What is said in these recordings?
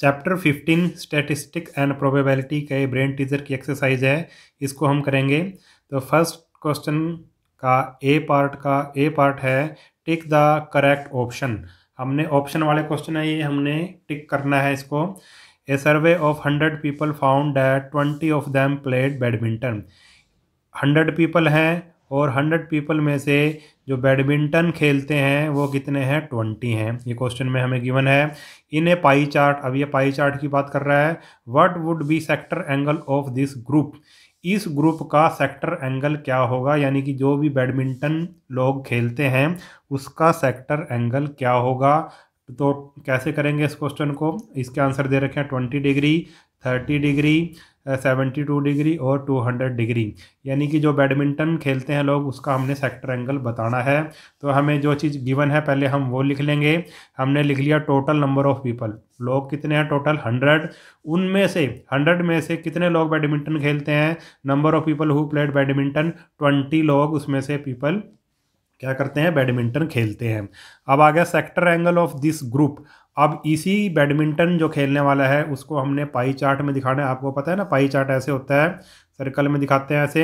chapter 15 statistic and probability का ये brain teaser की एक्सरसाइज है इसको हम करेंगे तो फर्स्ट क्वेश्चन का ए पार्ट का ए पार्ट है टिक द करेक्ट ऑप्शन हमने ऑप्शन वाले क्वेश्चन है ये हमने टिक करना है इसको a survey of hundred people found that twenty of them played badminton hundred people हैं और हंड्रेड पीपल में से जो बैडमिंटन खेलते हैं वो कितने हैं ट्वेंटी हैं ये क्वेश्चन में हमें गिवन है इन ए पाई चार्ट अब ये पाई चार्ट की बात कर रहा है what would be sector angle of this group इस ग्रुप का सेक्टर एंगल क्या होगा यानी कि जो भी बैडमिंटन लोग खेलते हैं उसका सेक्टर एंगल क्या होगा तो कैसे करेंगे इस क्वेश्चन को इसके आंसर दे रखे हैं twenty degree thirty degree seventy two degree और टू हंड्रेड डिग्री यानी कि जो बैडमिंटन खेलते हैं लोग उसका हमने सेक्टर एंगल बताना है तो हमें जो चीज़ गिवन है पहले हम वो लिख लेंगे हमने लिख लिया टोटल नंबर ऑफ़ पीपल लोग कितने हैं टोटल हंड्रेड उनमें से हंड्रेड में से कितने लोग बैडमिंटन खेलते हैं number of people who played badminton twenty लोग उसमें से पीपल क्या करते हैं बैडमिंटन खेलते हैं अब आ गया sector angle of this group अब इसी बैडमिंटन जो खेलने वाला है उसको हमने पाई चार्ट में दिखाना है आपको पता है ना पाई चार्ट ऐसे होता है सर्कल में दिखाते हैं ऐसे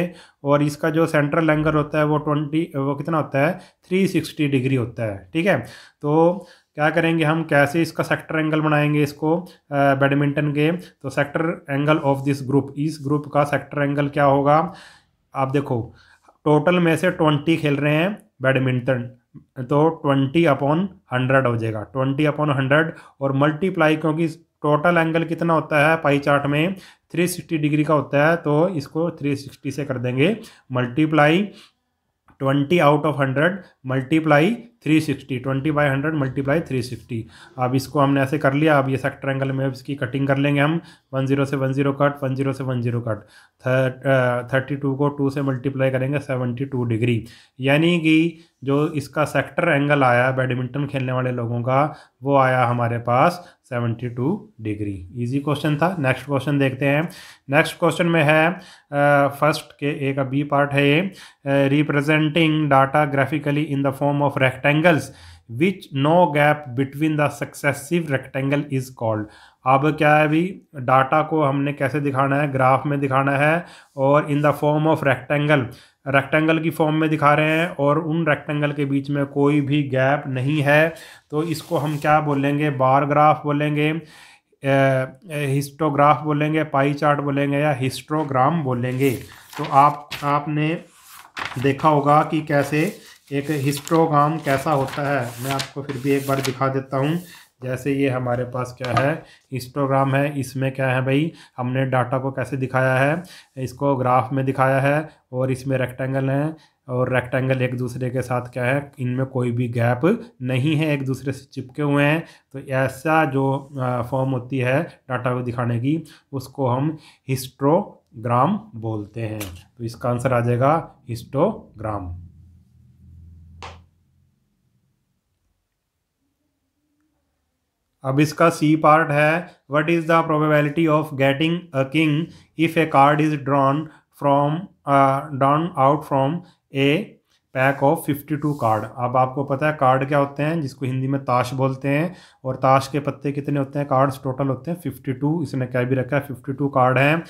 और इसका जो सेंट्रल एंगल होता है वो ट्वेंटी वो कितना होता है थ्री सिक्सटी डिग्री होता है ठीक है तो क्या करेंगे हम कैसे इसका सेक्टर एंगल बनाएंगे इसको बैडमिंटन के तो sector angle of this group इस ग्रुप का सेक्टर एंगल क्या होगा आप देखो टोटल में से ट्वेंटी खेल रहे हैं बैडमिंटन तो ट्वेंटी अपॉन हंड्रेड हो जाएगा ट्वेंटी अपॉन हंड्रेड और मल्टीप्लाई क्योंकि टोटल एंगल कितना होता है पाई चार्ट में 360 डिग्री का होता है तो इसको 360 से कर देंगे multiply twenty out of hundred multiply three sixty twenty by hundred multiply three sixty अब इसको हमने ऐसे कर लिया अब ये सेक्टर एंगल में इसकी कटिंग कर लेंगे हम वन जीरो से one zero cut one zero से one zero cut thirty two को टू से मल्टीप्लाई करेंगे सेवेंटी टू डिग्री यानी कि जो इसका सेक्टर एंगल आया बैडमिंटन खेलने वाले लोगों का वो आया हमारे पास 72 डिग्री इजी क्वेश्चन था नेक्स्ट क्वेश्चन देखते हैं नेक्स्ट क्वेश्चन में है फर्स्ट के ए का बी पार्ट है ये representing data graphically in the form of rectangles which no gap between the successive rectangle is called अब क्या है अभी डाटा को हमने कैसे दिखाना है ग्राफ में दिखाना है और in the form of rectangle rectangle की फॉर्म में दिखा रहे हैं और उन रेक्टेंगल के बीच में कोई भी गैप नहीं है तो इसको हम क्या बोलेंगे बार ग्राफ बोलेंगे हिस्टोग्राफ बोलेंगे पाई चार्ट बोलेंगे या हिस्टोग्राम बोलेंगे तो आप आपने देखा होगा कि कैसे एक हिस्टोग्राम कैसा होता है मैं आपको फिर भी एक बार दिखा देता हूँ जैसे ये हमारे पास क्या है इस प्रोग्राम है इसमें क्या है भाई हमने डाटा को कैसे दिखाया है इसको ग्राफ में दिखाया है और इसमें रेक्टेंगल हैं और रेक्टेंगल एक दूसरे के साथ क्या है इनमें कोई भी गैप नहीं है एक दूसरे से चिपके हुए हैं तो ऐसा जो फॉर्म होती है डाटा को दिखाने की उसको हम हिस्ट्रोग्राम बोलते हैं तो इसका आंसर आ जाएगा हिस्टोग्राम अब इसका सी पार्ट है what is the probability of getting a king if a card is drawn from drawn out from a pack of fifty two card अब आपको पता है कार्ड क्या होते हैं जिसको हिंदी में ताश बोलते हैं और ताश के पत्ते कितने होते हैं कार्ड्स टोटल होते हैं फिफ्टी टू इसने क्या भी रखा है फिफ्टी टू कार्ड हैं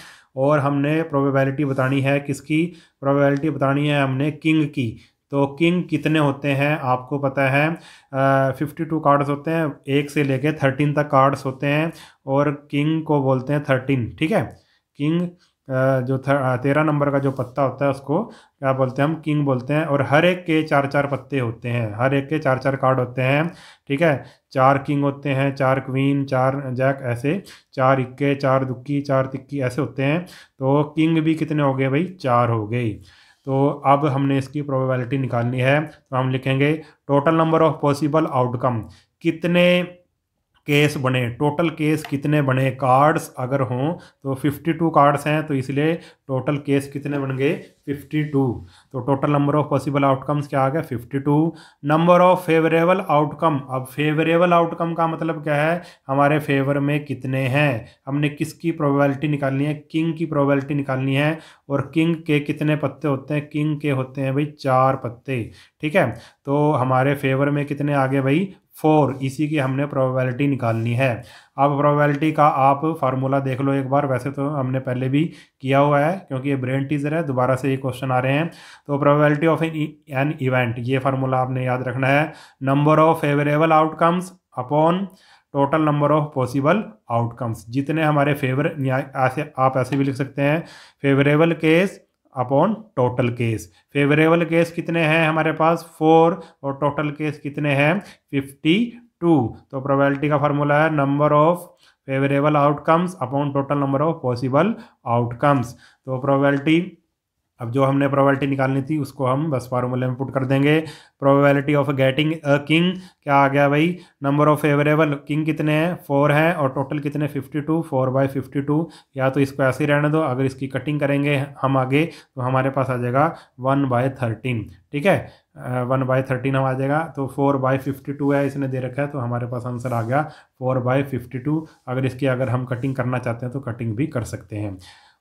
और हमने प्रोबेबिलिटी बतानी है किसकी प्रोबेबिलिटी बतानी है हमने किंग की तो किंग कितने होते हैं आपको पता है फिफ्टी टू कार्ड्स होते हैं एक से लेके थर्टीन तक कार्ड्स होते हैं और किंग को बोलते हैं थर्टीन ठीक है किंग जो तेरह नंबर का जो पत्ता होता है उसको क्या बोलते हैं हम किंग बोलते हैं और हर एक के चार चार पत्ते होते हैं हर एक के चार चार कार्ड होते हैं ठीक है चार किंग होते हैं चार क्वीन चार जैक ऐसे चार इक्के चार दुक्की चार तिक्की ऐसे होते हैं तो किंग भी कितने हो गए भाई चार हो गई तो अब हमने इसकी प्रोबेबिलिटी निकालनी है तो हम लिखेंगे total number of possible outcome कितने केस बने टोटल केस कितने बने कार्ड्स अगर हों तो 52 कार्ड्स हैं तो इसलिए टोटल केस कितने बन गए 52 तो total number of possible outcomes क्या आ गया 52 नंबर ऑफ फेवरेबल आउटकम अब फेवरेबल आउटकम का मतलब क्या है हमारे फेवर में कितने हैं हमने किसकी प्रोबेबिलिटी निकालनी है किंग की प्रोबेबिलिटी निकालनी है और किंग के कितने पत्ते होते हैं किंग के होते हैं भाई चार पत्ते ठीक है तो हमारे फेवर में कितने आ गए भाई फोर इसी की हमने प्रोबेबिलिटी निकालनी है अब प्रोबेबिलिटी का आप फार्मूला देख लो एक बार वैसे तो हमने पहले भी किया हुआ है क्योंकि ये ब्रेन टीजर है दोबारा से ये क्वेश्चन आ रहे हैं तो प्रोबेबिलिटी ऑफ एन इवेंट ये फार्मूला आपने याद रखना है number of favourable outcomes upon total number of possible outcomes जितने हमारे फेवर ऐसे आप ऐसे भी लिख सकते हैं favourable case upon total case favourable case कितने हैं हमारे पास फोर और टोटल केस कितने हैं फिफ्टी टू तो प्रोबेबिलिटी का फॉर्मूला है number of favourable outcomes upon total number of possible outcomes तो प्रोबेबिलिटी अब जो हमने प्रोबेबिलिटी निकालनी थी उसको हम बस फार्मूले में पुट कर देंगे probability of getting a king क्या आ गया भाई नंबर ऑफ फेवरेबल किंग कितने हैं फोर हैं और टोटल कितने fifty two four by fifty two या तो इसको ऐसे ही रहने दो अगर इसकी कटिंग करेंगे हम आगे तो हमारे पास आ जाएगा वन बाय थर्टीन ठीक है वन बाय थर्टीन हम आ जाएगा तो फोर बाय फिफ्टी टू है इसने दे रखा है तो हमारे पास आंसर आ गया फोर बाय फिफ्टी टू अगर इसकी अगर हम कटिंग करना चाहते हैं तो कटिंग भी कर सकते हैं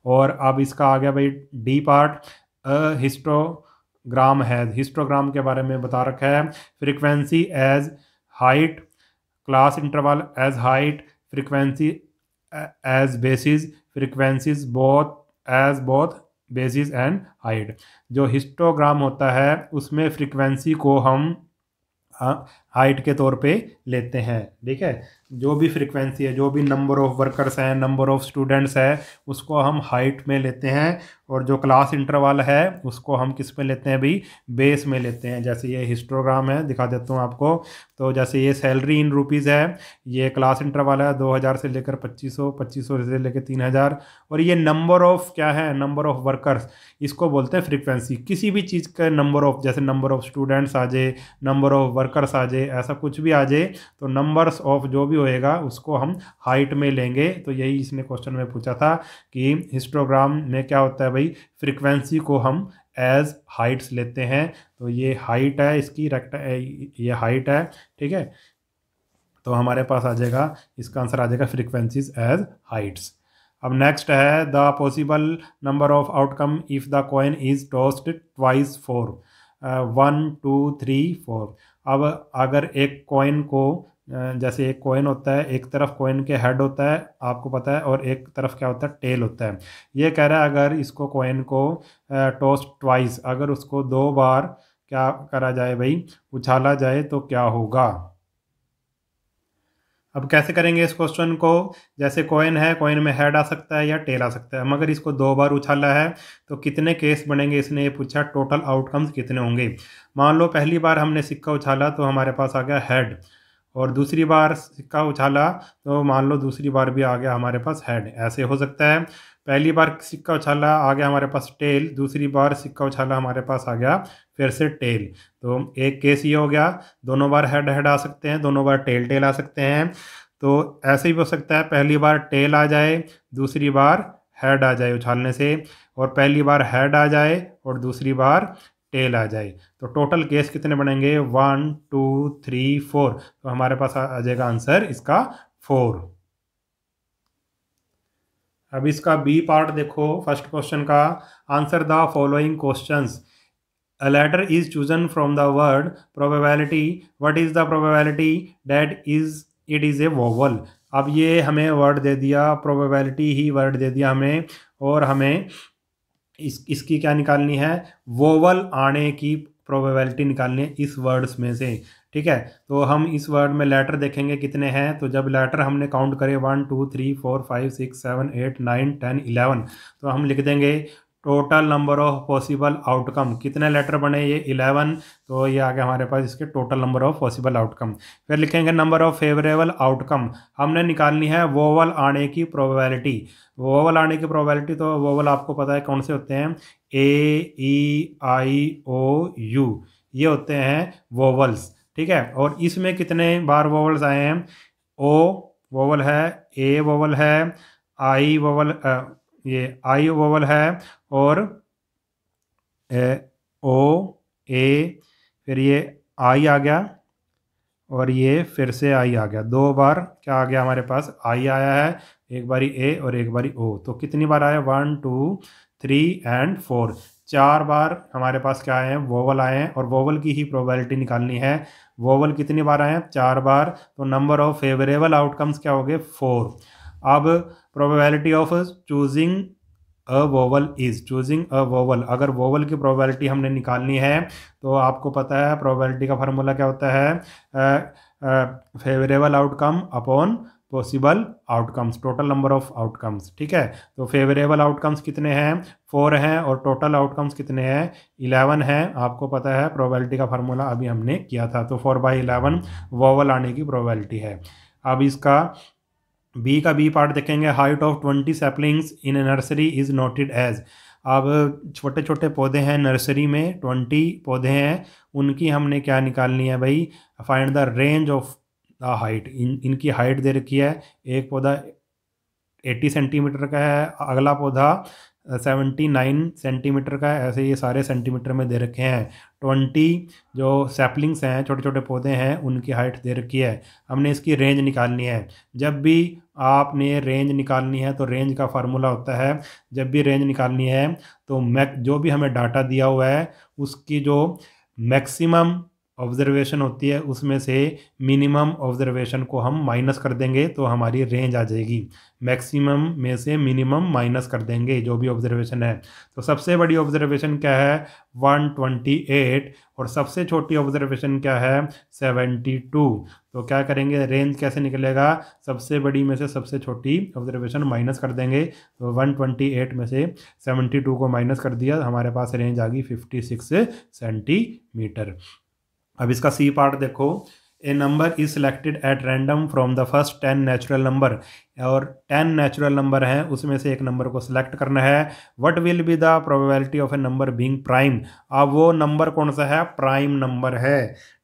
और अब इसका आ गया भाई डी पार्ट हिस्टोग्राम है हिस्टोग्राम के बारे में बता रखा है frequency as height class interval as height frequency as basis frequencies both as both basis and height जो हिस्टोग्राम होता है उसमें फ्रीक्वेंसी को हम हाइट के तौर पे लेते हैं ठीक है जो भी फ्रीक्वेंसी है जो भी नंबर ऑफ़ वर्कर्स हैं नंबर ऑफ़ स्टूडेंट्स है उसको हम हाइट में लेते हैं और जो क्लास इंटरवल है उसको हम किस में लेते हैं भाई बेस में लेते हैं जैसे ये हिस्टोग्राम है दिखा देता हूँ आपको तो जैसे ये सैलरी इन रुपीज़ है ये क्लास इंटरवल है दो हज़ार से लेकर पच्चीस सौ पच्चीस सौ से लेकर तीन हज़ार और ये नंबर ऑफ़ क्या है नंबर ऑफ़ वर्कर्स इसको बोलते हैं फ्रिक्वेंसी किसी भी चीज़ का नंबर ऑफ़ जैसे नंबर ऑफ़ स्टूडेंट्स आ जाए नंबर ऑफ़ वर्कर्स आ जाए ऐसा कुछ भी आ जाए तो नंबर्स ऑफ जो भी होएगा उसको हम हाइट में लेंगे तो यही इसने क्वेश्चन में पूछा था कि हिस्टोग्राम में क्या होता है भाई फ्रिक्वेंसी को हम एज हाइट्स लेते हैं तो ये हाइट है इसकी रेक्ट ये हाइट है ठीक है तो हमारे पास आ जाएगा इसका आंसर आ जाएगा फ्रिक्वेंसीज एज हाइट्स अब नेक्स्ट है the possible number of outcome if the coin is tossed twice four one two three four अब अगर एक कॉइन को uh, जैसे एक कॉइन होता है एक तरफ कॉइन के हेड होता है आपको पता है और एक तरफ क्या होता है टेल होता है ये कह रहा है अगर इसको कॉइन को टॉस uh, ट्वाइस अगर उसको दो बार क्या करा जाए भाई उछाला जाए तो क्या होगा अब कैसे करेंगे इस क्वेश्चन को जैसे कॉइन है कॉइन में हेड आ सकता है या टेल आ सकता है मगर इसको दो बार उछाला है तो कितने केस बनेंगे इसने ये पूछा टोटल आउटकम्स कितने होंगे मान लो पहली बार हमने सिक्का उछाला तो हमारे पास आ गया हेड और दूसरी बार सिक्का उछाला तो मान लो दूसरी बार भी आ गया हमारे पास हेड ऐसे हो सकता है पहली बार सिक्का उछाला आ गया हमारे पास टेल दूसरी बार सिक्का उछाला हमारे पास आ गया फिर से टेल तो एक केस ये हो गया दोनों बार हेड हेड आ सकते हैं दोनों बार टेल टेल आ सकते हैं तो ऐसे ही हो सकता है पहली बार टेल आ जाए दूसरी बार हेड आ जाए उछालने से और पहली बार हेड आ जाए और दूसरी बार टेल आ जाए तो टोटल केस कितने बनेंगे वन टू थ्री फोर तो हमारे पास आ जाएगा आंसर इसका फोर अब इसका बी पार्ट देखो फर्स्ट क्वेश्चन का answer the following questions a letter is chosen from the word probability what is the probability that is it is a vowel अब ये हमें वर्ड दे दिया प्रोबेबिलिटी ही वर्ड दे दिया हमें और हमें इस इसकी क्या निकालनी है वोवल आने की प्रोबेबिलिटी निकालनी है इस वर्ड्स में से ठीक है तो हम इस वर्ड में लेटर देखेंगे कितने हैं तो जब लेटर हमने काउंट करे one two three four five six seven eight nine ten eleven तो हम लिख देंगे total number of possible outcome कितने लेटर बने ये इलेवन तो ये आ गया हमारे पास इसके total number of possible outcome फिर लिखेंगे नंबर ऑफ फेवरेबल आउटकम हमने निकालनी है वोवल आने की प्रोबेबिलिटी वोवल आने की प्रोबेबिलिटी तो वोवल आपको पता है कौन से होते हैं ए ई आई ओ यू ये होते हैं वोवल्स ठीक है और इसमें कितने बार वोवल्स आए हैं ओ वोवल है ए वोवल है आई वोवल ये आई वोवल है और ए, ओ ए फिर ये आई आ गया और ये फिर से आई आ गया दो बार क्या आ गया हमारे पास आई आया है एक बारी ए और एक बारी ओ तो कितनी बार आया one two three and four चार बार हमारे पास क्या आए हैं वोवल आए हैं और वोवल की ही प्रोबेबिलिटी निकालनी है वोवल कितनी बार आए हैं चार बार तो नंबर ऑफ फेवरेबल आउटकम्स क्या हो गए फोर अब probability of choosing a vowel is choosing a vowel अगर वोवल की प्रोबेबिलिटी हमने निकालनी है तो आपको पता है प्रोबेबिलिटी का फार्मूला क्या होता है favourable outcome upon possible outcomes total number of outcomes ठीक है तो फेवरेबल आउटकम्स कितने हैं फोर हैं और टोटल आउटकम्स कितने हैं इलेवन हैं आपको पता है प्रोबेबिलिटी का फार्मूला अभी हमने किया था तो फोर बाई इलेवन वोवल आने की प्रोबेबिलिटी है अब इसका बी का बी पार्ट देखेंगे height of twenty saplings in nursery is noted as अब छोटे छोटे पौधे हैं नर्सरी में ट्वेंटी पौधे हैं उनकी हमने क्या निकालनी है भाई find the range of the height in इनकी हाइट दे रखी है एक पौधा एट्टी सेंटीमीटर का है अगला पौधा सेवेंटी नाइन सेंटीमीटर का है ऐसे ये सारे सेंटीमीटर में दे रखे हैं ट्वेंटी जो सेपलिंग्स हैं छोटे छोटे पौधे हैं उनकी हाइट दे रखी है हमने इसकी रेंज निकालनी है जब भी आपने रेंज निकालनी है तो रेंज का फार्मूला होता है जब भी रेंज निकालनी है तो मैक जो भी हमें डाटा दिया हुआ है उसकी जो मैक्सिमम ऑब्जर्वेशन होती है उसमें से मिनिमम ऑब्जर्वेशन को हम माइनस कर देंगे तो हमारी रेंज आ जाएगी मैक्सिमम में से मिनिमम माइनस कर देंगे जो भी ऑब्जर्वेशन है तो सबसे बड़ी ऑब्जर्वेशन क्या है 128 और सबसे छोटी ऑब्जर्वेशन क्या है 72 तो क्या करेंगे रेंज कैसे निकलेगा सबसे बड़ी में से सबसे छोटी ऑब्जर्वेशन माइनस कर देंगे तो 128 में से 72 को माइनस कर दिया हमारे पास रेंज आ गई 56 सेंटीमीटर अब इसका सी पार्ट देखो a number is selected at random from the first ten natural number और टेन नेचुरल नंबर हैं उसमें से एक नंबर को सिलेक्ट करना है what will be the probability of a number being prime अब वो नंबर कौन सा है प्राइम नंबर है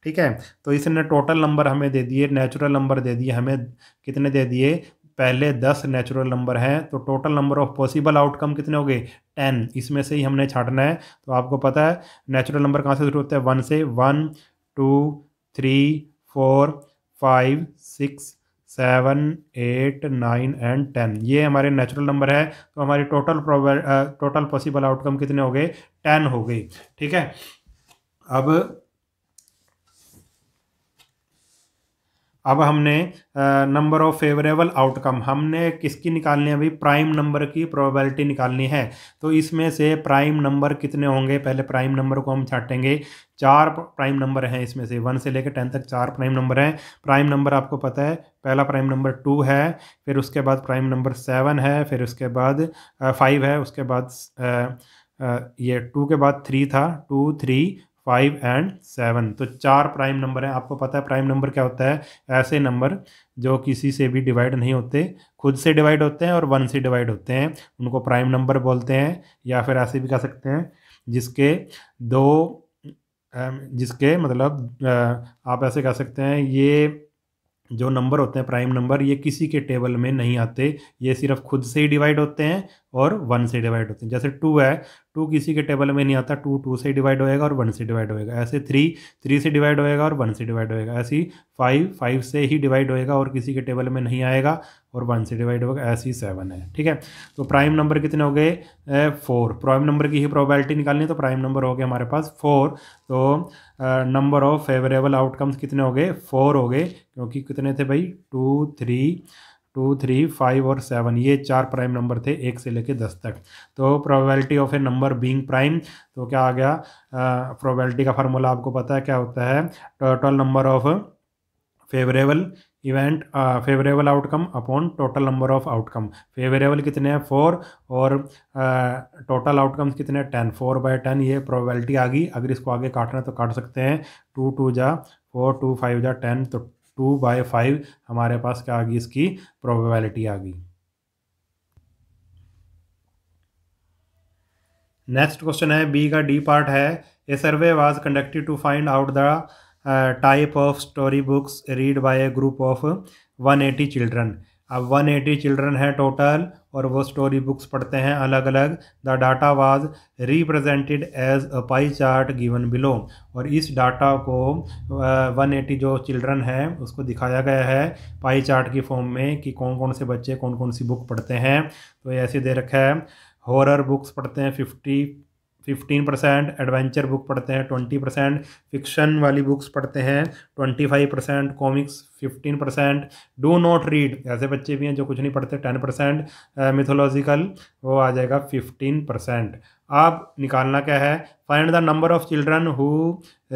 ठीक है तो इसने टोटल नंबर हमें दे दिए नेचुरल नंबर दे दिए हमें कितने दे दिए पहले दस नेचुरल नंबर हैं तो total number of possible outcome कितने हो गए टेन इसमें से ही हमने छाटना है तो आपको पता है नेचुरल नंबर कहाँ से शुरू होता है वन से one two three four five six seven eight nine and ten ये हमारे नेचुरल नंबर है तो हमारे टोटल टोटल पॉसिबल आउटकम कितने हो गए टेन हो गई ठीक है अब अब हमने नंबर ऑफ फेवरेबल आउटकम हमने किसकी निकालनी है अभी प्राइम नंबर की प्रोबेबिलिटी निकालनी है तो इसमें से प्राइम नंबर कितने होंगे पहले प्राइम नंबर को हम छाटेंगे चार प्राइम नंबर हैं इसमें से वन से लेकर टेन तक चार प्राइम नंबर हैं प्राइम नंबर आपको पता है पहला प्राइम नंबर टू है फिर उसके बाद प्राइम नंबर सेवन है फिर उसके बाद फाइव है उसके बाद आ, आ, ये टू के बाद थ्री था two three five and seven तो चार प्राइम नंबर हैं आपको पता है प्राइम नंबर क्या होता है ऐसे नंबर जो किसी से भी डिवाइड नहीं होते खुद से डिवाइड होते हैं और वन से डिवाइड होते हैं उनको प्राइम नंबर बोलते हैं या फिर ऐसे भी कह सकते हैं जिसके दो जिसके मतलब आप ऐसे कह सकते हैं ये जो नंबर होते हैं प्राइम नंबर ये किसी के टेबल में नहीं आते ये सिर्फ खुद से ही डिवाइड होते हैं और वन से डिवाइड होते हैं जैसे टू है टू किसी के टेबल में नहीं आता टू टू से डिवाइड होएगा और वन से डिवाइड होएगा ऐसे थ्री थ्री से डिवाइड होएगा और वन से डिवाइड होएगा ऐसे ही फाइव फाइव से ही डिवाइड होएगा और किसी के टेबल में नहीं आएगा और वन से डिवाइड होगा ऐसे ही सेवन है ठीक है तो प्राइम नंबर कितने हो गए फोर प्राइम नंबर की ही प्रोबेबिलिटी निकालनी है तो प्राइम नंबर हो गए हमारे पास फोर तो नंबर ऑफ फेवरेबल आउटकम्स कितने हो गए फोर हो गए क्योंकि कितने थे भाई two three two three five और सेवन ये चार प्राइम नंबर थे एक से लेके दस तक तो probability of a number being prime तो क्या आ गया प्रोबेबिलिटी का फार्मूला आपको पता है क्या होता है total number of favourable event favourable outcome upon total number of outcome favourable कितने हैं फोर और टोटल uh, आउटकम्स कितने हैं टेन फोर बाय टेन ये प्रोबेबिलिटी आ गई अगर इसको आगे काटना है तो काट सकते हैं टू टू जा फोर टू फाइव जा टेन तो टू बाई फाइव हमारे पास क्या आ गई इसकी प्रोबेबिलिटी आ गई नेक्स्ट क्वेश्चन है बी का डी पार्ट है a survey was conducted to find out the type of story books read by a group of eighty children अब 180 चिल्ड्रन हैं टोटल और वो स्टोरी बुक्स पढ़ते हैं अलग अलग the data was represented as a pie chart given below और इस डाटा को वन uh, एटी जो चिल्ड्रन हैं उसको दिखाया गया है पाई चार्ट की फॉर्म में कि कौन कौन से बच्चे कौन कौन सी बुक पढ़ते हैं तो ऐसे दे रखा है हॉरर बुक्स पढ़ते हैं fifty fifteen percent adventure book पढ़ते हैं ट्वेंटी परसेंट फिक्शन वाली बुक्स पढ़ते हैं twenty five percent comics fifteen percent do not read ऐसे बच्चे भी हैं जो कुछ नहीं पढ़ते टेन परसेंट मिथोलॉजिकल वो आ जाएगा फिफ्टीन परसेंट आप निकालना क्या है find the number of children who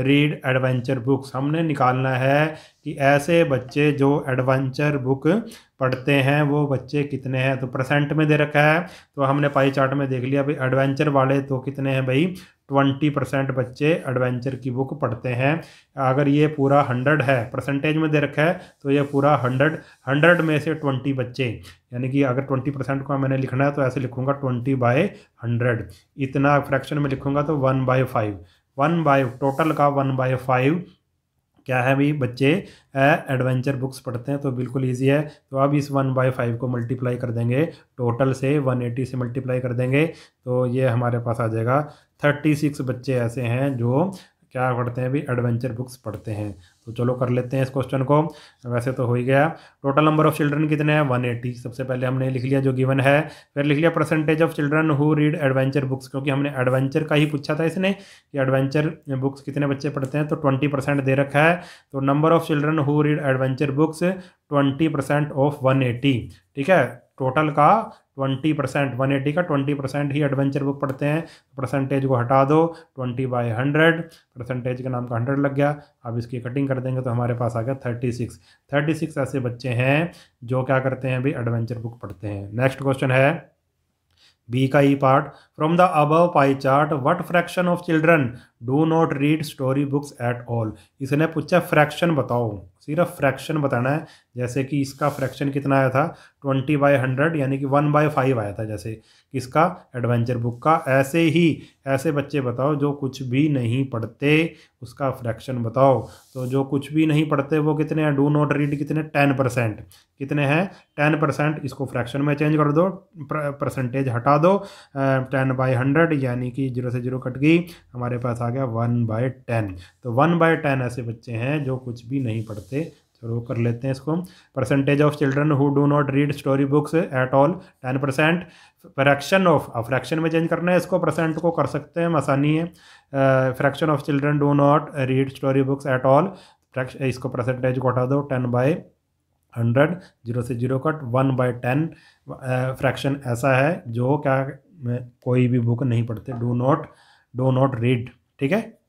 read adventure books हमने निकालना है कि ऐसे बच्चे जो एडवेंचर बुक पढ़ते हैं वो बच्चे कितने हैं तो परसेंट में दे रखा है तो हमने पाई चार्ट में देख लिया भाई एडवेंचर वाले तो कितने हैं भाई ट्वेंटी परसेंट बच्चे एडवेंचर की बुक पढ़ते हैं अगर ये पूरा हंड्रेड है परसेंटेज में दे रखा है तो ये पूरा हंड्रेड हंड्रेड में से ट्वेंटी बच्चे यानी कि अगर ट्वेंटी परसेंट का मैंने लिखना है तो ऐसे लिखूँगा ट्वेंटी बाय हंड्रेड इतना फ्रैक्शन में लिखूँगा तो one by five one by total का वन बाय फाइव क्या है भाई बच्चे एडवेंचर बुक्स पढ़ते हैं तो बिल्कुल ईजी है तो अब इस वन बाई फाइव को मल्टीप्लाई कर देंगे टोटल से वन एटी से मल्टीप्लाई कर देंगे तो ये हमारे पास आ जाएगा थर्टी सिक्स बच्चे ऐसे हैं जो क्या पढ़ते हैं भी एडवेंचर बुक्स पढ़ते हैं तो चलो कर लेते हैं इस क्वेश्चन को वैसे तो हो ही गया टोटल नंबर ऑफ चिल्ड्रन कितने हैं वन एटी सबसे पहले हमने लिख लिया जो गिवन है फिर लिख लिया percentage of children who read adventure books क्योंकि हमने एडवेंचर का ही पूछा था इसने कि एडवेंचर बुक्स कितने बच्चे पढ़ते हैं तो ट्वेंटी परसेंट दे रखा है तो number of children who read adventure books twenty percent of one eighty ठीक है टोटल का ट्वेंटी परसेंट वन एटी का ट्वेंटी परसेंट ही एडवेंचर बुक पढ़ते हैं परसेंटेज को हटा दो ट्वेंटी बाई हंड्रेड परसेंटेज के नाम का हंड्रेड लग गया अब इसकी कटिंग कर देंगे तो हमारे पास आ गया थर्टी सिक्स थर्टी सिक्स ऐसे बच्चे हैं जो क्या करते हैं भाई एडवेंचर बुक पढ़ते हैं नेक्स्ट क्वेश्चन है बी का E part from the above pie chart what fraction of children do not read story books at all इसने पूछा फ्रैक्शन बताओ सिर्फ फ्रैक्शन बताना है जैसे कि इसका फ्रैक्शन कितना आया था ट्वेंटी बाई हंड्रेड यानी कि वन बाई फाइव आया था जैसे किसका एडवेंचर बुक का ऐसे ही ऐसे बच्चे बताओ जो कुछ भी नहीं पढ़ते उसका फ्रैक्शन बताओ तो जो कुछ भी नहीं पढ़ते वो कितने हैं डू नॉट रीड कितने टेन परसेंट कितने हैं टेन परसेंट इसको फ्रैक्शन में चेंज कर दो परसेंटेज हटा दो टेन बाई हंड्रेड यानी कि जीरो से जीरो कट गई हमारे पास आ गया वन बाय टेन तो वन बाय टेन ऐसे बच्चे हैं जो कुछ भी नहीं पढ़ते रो तो कर लेते हैं इसको percentage of children who do not read story books at all ten percent fraction of fraction में चेंज करना है इसको परसेंट को कर सकते हैं आसानी है fraction of children do not read story books at all इसको परसेंटेज को हटा दो टेन बाई हंड्रेड जीरो से zero cut one by ten fraction ऐसा है जो क्या कोई भी बुक नहीं पढ़ते do not do not read ठीक है